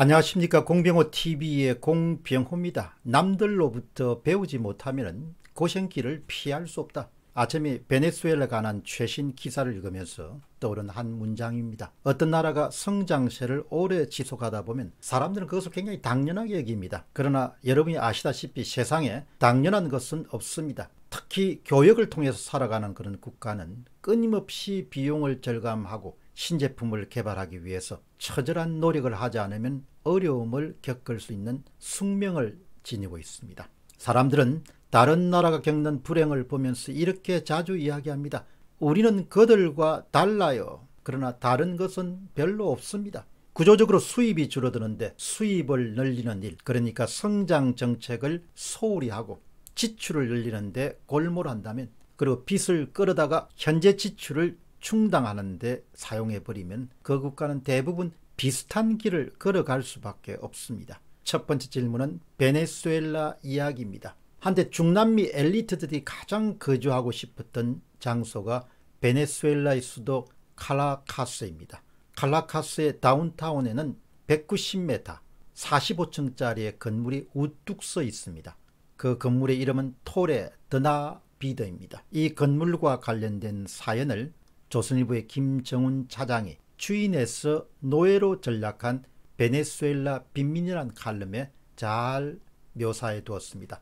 안녕하십니까 공병호TV의 공병호입니다. 남들로부터 배우지 못하면 고생길을 피할 수 없다. 아침에 베네수엘라 관한 최신 기사를 읽으면서 떠오른 한 문장입니다. 어떤 나라가 성장세를 오래 지속하다 보면 사람들은 그것을 굉장히 당연하게 여깁니다. 그러나 여러분이 아시다시피 세상에 당연한 것은 없습니다. 특히 교역을 통해서 살아가는 그런 국가는 끊임없이 비용을 절감하고 신제품을 개발하기 위해서 처절한 노력을 하지 않으면 어려움을 겪을 수 있는 숙명을 지니고 있습니다. 사람들은 다른 나라가 겪는 불행을 보면서 이렇게 자주 이야기합니다. 우리는 그들과 달라요. 그러나 다른 것은 별로 없습니다. 구조적으로 수입이 줄어드는데 수입을 늘리는 일, 그러니까 성장 정책을 소홀히 하고 지출을 늘리는데 골몰한다면 그리고 빚을 끌어다가 현재 지출을 충당하는데 사용해버리면 그 국가는 대부분 비슷한 길을 걸어갈 수밖에 없습니다. 첫 번째 질문은 베네수엘라 이야기입니다. 한때 중남미 엘리트들이 가장 거주하고 싶었던 장소가 베네수엘라의 수도 칼라카스입니다. 칼라카스의 다운타운에는 190m, 45층짜리의 건물이 우뚝 서 있습니다. 그 건물의 이름은 토레 드나비더입니다. 이 건물과 관련된 사연을 조선일보의 김정훈 차장이 추인해서 노예로 전락한 베네수엘라 빈민이란 칼럼에 잘 묘사해 두었습니다.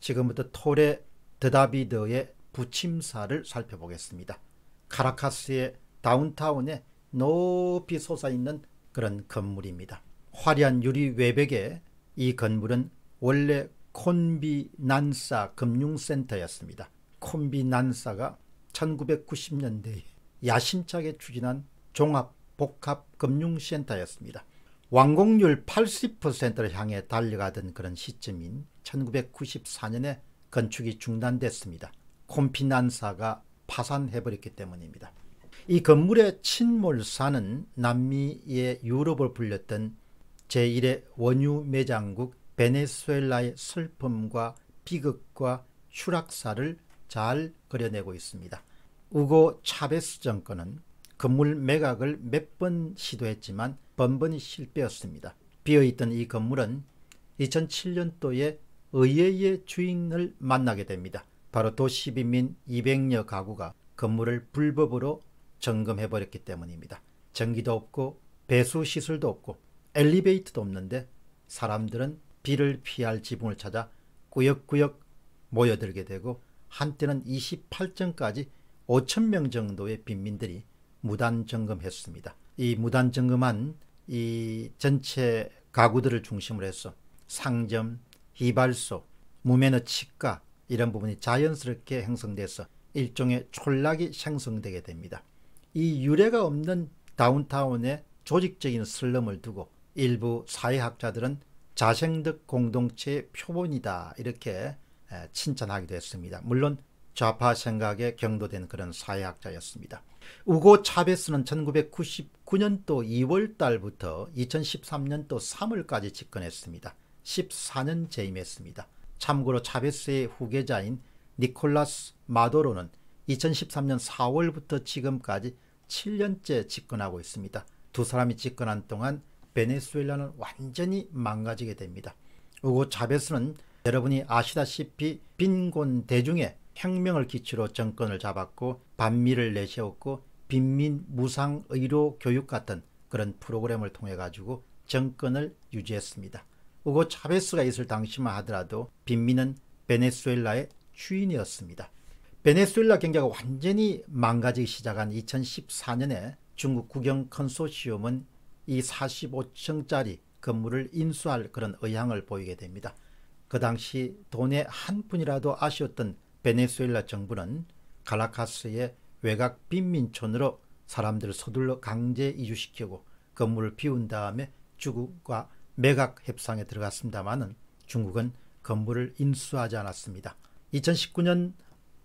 지금부터 토레 드다비드의 부침사를 살펴보겠습니다. 카라카스의 다운타운에 높이 솟아있는 그런 건물입니다. 화려한 유리 외벽에 이 건물은 원래 콤비난사 금융센터였습니다. 콤비난사가 1990년대에 야심차게 추진한 종합복합금융센터였습니다. 완공률 80%를 향해 달려가던 그런 시점인 1994년에 건축이 중단됐습니다. 콤피난사가 파산해버렸기 때문입니다. 이 건물의 친몰사는 남미의 유럽을 불렸던 제1의 원유 매장국 베네수엘라의 슬픔과 비극과 추락사를 잘 그려내고 있습니다. 우고 차베스 정권은 건물 매각을 몇 번 시도했지만 번번이 실패였습니다. 비어있던 이 건물은 2007년도에 의회의 주인을 만나게 됩니다. 바로 도시민민 200여 가구가 건물을 불법으로 점검해버렸기 때문입니다. 전기도 없고 배수 시설도 없고 엘리베이터도 없는데 사람들은 비를 피할 지붕을 찾아 꾸역꾸역 모여들게 되고 한때는 28층까지 5천 명 정도의 빈민들이 무단 점검했습니다. 이 무단 점검한 이 전체 가구들을 중심으로 해서 상점, 이발소, 무매너 치과 이런 부분이 자연스럽게 형성돼서 일종의 촌락이 생성되게 됩니다. 이 유례가 없는 다운타운의 조직적인 슬럼을 두고 일부 사회학자들은 자생득 공동체의 표본이다 이렇게 칭찬하기도 했습니다. 물론 좌파 생각에 경도된 그런 사회학자였습니다. 우고 차베스는 1999년도 2월 달부터 2013년도 3월까지 집권했습니다. 14년 재임했습니다. 참고로 차베스의 후계자인 니콜라스 마도로는 2013년 4월부터 지금까지 7년째 집권하고 있습니다. 두 사람이 집권한 동안 베네수엘라는 완전히 망가지게 됩니다. 우고 차베스는 여러분이 아시다시피 빈곤 대중의 혁명을 기치로 정권을 잡았고 반미를 내세웠고 빈민 무상 의료 교육 같은 그런 프로그램을 통해 가지고 정권을 유지했습니다. 우고 차베스가 있을 당시만 하더라도 빈민은 베네수엘라의 주인이었습니다. 베네수엘라 경제가 완전히 망가지기 시작한 2014년에 중국 국영 컨소시엄은 이 45층짜리 건물을 인수할 그런 의향을 보이게 됩니다. 그 당시 돈의 한 푼이라도 아쉬웠던 베네수엘라 정부는 갈라카스의 외곽 빈민촌으로 사람들을 서둘러 강제 이주시키고 건물을 비운 다음에 중국과 매각 협상에 들어갔습니다만는 중국은 건물을 인수하지 않았습니다. 2019년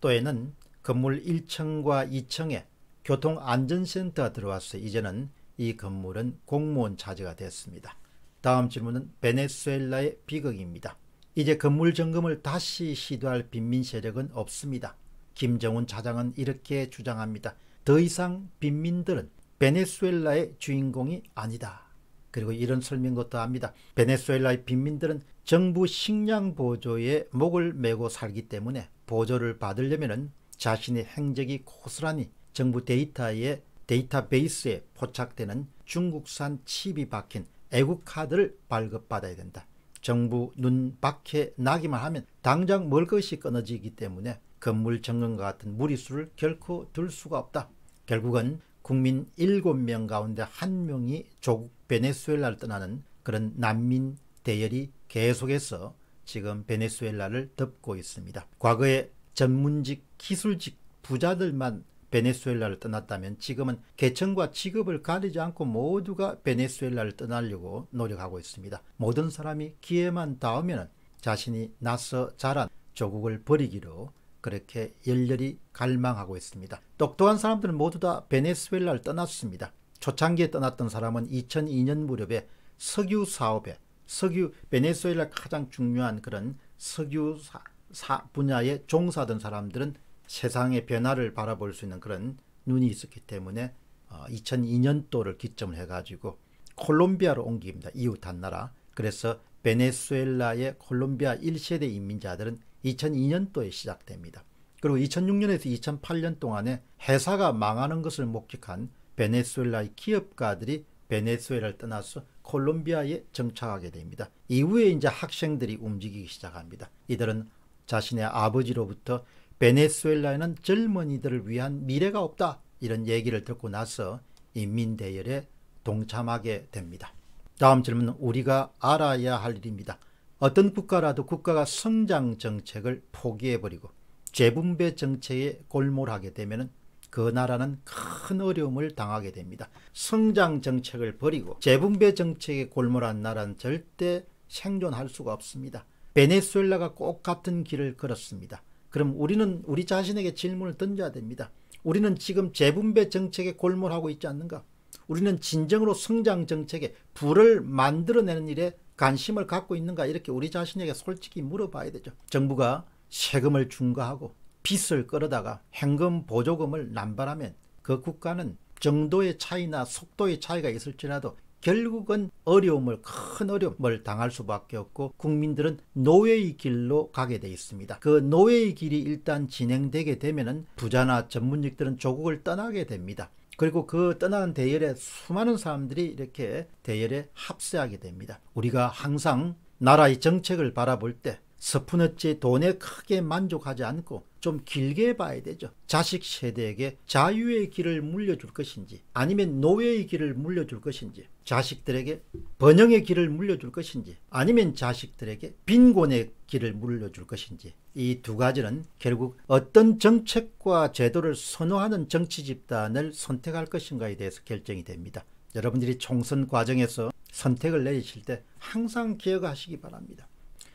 도에는 건물 1층과 2층에 교통안전센터가 들어왔어 이제는 이 건물은 공무원 자재가 됐습니다. 다음 질문은 베네수엘라의 비극입니다. 이제 건물 점검을 다시 시도할 빈민 세력은 없습니다. 김정훈 차장은 이렇게 주장합니다. 더 이상 빈민들은 베네수엘라의 주인공이 아니다. 그리고 이런 설명도 더합니다. 베네수엘라의 빈민들은 정부 식량 보조에 목을 메고 살기 때문에 보조를 받으려면 자신의 행적이 고스란히 정부 데이터에 데이터베이스에 포착되는 중국산 칩이 박힌 애국카드를 발급받아야 된다. 정부 눈 밖에 나기만 하면 당장 멀 것이 끊어지기 때문에 건물 점검과 같은 무리수를 결코 둘 수가 없다. 결국은 국민 7명 가운데 1명이 조국 베네수엘라를 떠나는 그런 난민 대열이 계속해서 지금 베네수엘라를 덮고 있습니다. 과거에 전문직, 기술직 부자들만 베네수엘라를 떠났다면 지금은 계층과 직업을 가리지 않고 모두가 베네수엘라를 떠나려고 노력하고 있습니다. 모든 사람이 기회만 닿으면 자신이 나서 자란 조국을 버리기로 그렇게 열렬히 갈망하고 있습니다. 똑똑한 사람들은 모두 다 베네수엘라를 떠났습니다. 초창기에 떠났던 사람은 2002년 무렵에 석유 사업에 석유 베네수엘라 가장 중요한 그런 석유 사, 사 분야에 종사하던 사람들은 세상의 변화를 바라볼 수 있는 그런 눈이 있었기 때문에 2002년도를 어, 기점을 해가지고 콜롬비아로 옮깁니다. 이웃 한 나라. 그래서 베네수엘라의 콜롬비아 1세대 인민자들은 2002년도에 시작됩니다. 그리고 2006년에서 2008년 동안에 회사가 망하는 것을 목격한 베네수엘라의 기업가들이 베네수엘라를 떠나서 콜롬비아에 정착하게 됩니다. 이후에 이제 학생들이 움직이기 시작합니다. 이들은 자신의 아버지로부터 베네수엘라에는 젊은이들을 위한 미래가 없다 이런 얘기를 듣고 나서 인민대열에 동참하게 됩니다. 다음 질문은 우리가 알아야 할 일입니다. 어떤 국가라도 국가가 성장 정책을 포기해버리고 재분배 정책에 골몰하게 되면 그 나라는 큰 어려움을 당하게 됩니다. 성장 정책을 버리고 재분배 정책에 골몰한 나라는 절대 생존할 수가 없습니다. 베네수엘라가 꼭 같은 길을 걸었습니다. 그럼 우리는 우리 자신에게 질문을 던져야 됩니다. 우리는 지금 재분배 정책에 골몰하고 있지 않는가? 우리는 진정으로 성장 정책에 불을 만들어내는 일에 관심을 갖고 있는가? 이렇게 우리 자신에게 솔직히 물어봐야 되죠. 정부가 세금을 중과하고 빚을 끌어다가 현금 보조금을 남발하면 그 국가는 정도의 차이나 속도의 차이가 있을지라도 결국은 어려움을 큰 어려움을 당할 수밖에 없고 국민들은 노예의 길로 가게 돼 있습니다. 그 노예의 길이 일단 진행되게 되면은 부자나 전문직들은 조국을 떠나게 됩니다. 그리고 그 떠난 대열에 수많은 사람들이 이렇게 대열에 합세하게 됩니다. 우리가 항상 나라의 정책을 바라볼 때서푸너치 돈에 크게 만족하지 않고 좀 길게 봐야 되죠. 자식 세대에게 자유의 길을 물려줄 것인지 아니면 노예의 길을 물려줄 것인지 자식들에게 번영의 길을 물려줄 것인지 아니면 자식들에게 빈곤의 길을 물려줄 것인지 이 두 가지는 결국 어떤 정책과 제도를 선호하는 정치 집단을 선택할 것인가에 대해서 결정이 됩니다. 여러분들이 총선 과정에서 선택을 내리실 때 항상 기억하시기 바랍니다.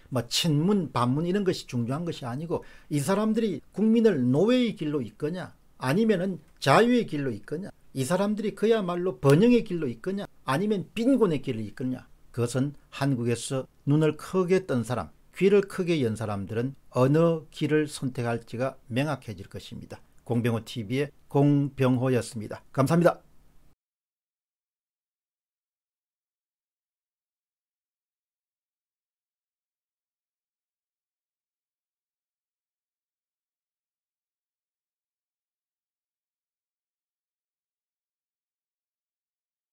뭐 친문 반문 이런 것이 중요한 것이 아니고 이 사람들이 국민을 노예의 길로 이끄냐 아니면은 자유의 길로 이끄냐 이 사람들이 그야말로 번영의 길로 이끄냐 아니면 빈곤의 길로 이끄냐 그것은 한국에서 눈을 크게 뜬 사람 귀를 크게 연 사람들은 어느 길을 선택할지가 명확해질 것입니다. 공병호 TV의 공병호였습니다. 감사합니다.